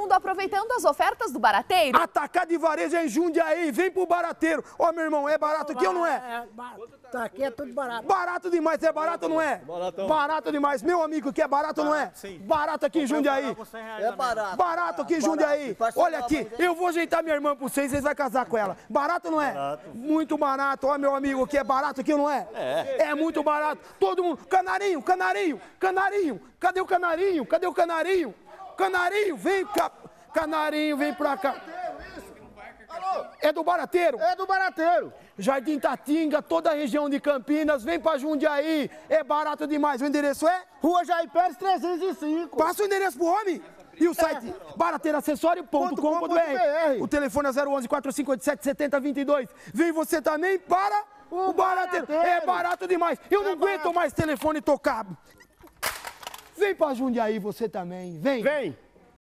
mundo aproveitando as ofertas do barateiro? Atacar de varejo é em Jundiaí, vem pro barateiro. Ó, oh, meu irmão, é barato aqui ou não é? É, barato. Tá, aqui é tudo barato. Barato demais, é barato ou não é? Baratão. Barato demais. Meu amigo, que é barato ou não é? Sim. Barato aqui em Jundiaí. É barato. Barato aqui em Jundiaí. Olha aqui, eu vou ajeitar minha irmã pra vocês, vocês vão casar com ela. Barato ou não é? Barato. Muito barato. Ó, meu amigo, que é barato aqui ou não é? É. É muito barato. Todo mundo, canarinho, canarinho, canarinho. Cadê o canarinho? Cadê o canarinho? Canarinho, vem cá. Canarinho, vem pra cá. É do Barateiro? É do Barateiro. Jardim Tatinga, toda a região de Campinas, vem pra Jundiaí, é barato demais. O endereço é? Rua Jair Pérez 305. Passa o endereço pro homem. E o site é. barateiraacessório.com.br. O telefone é 011 4587 7022. Vem você também para o, o barateiro. É barateiro. É barato demais. Eu é não barato. aguento mais telefone tocar. Vem pra Jundiaí você também, vem. Vem.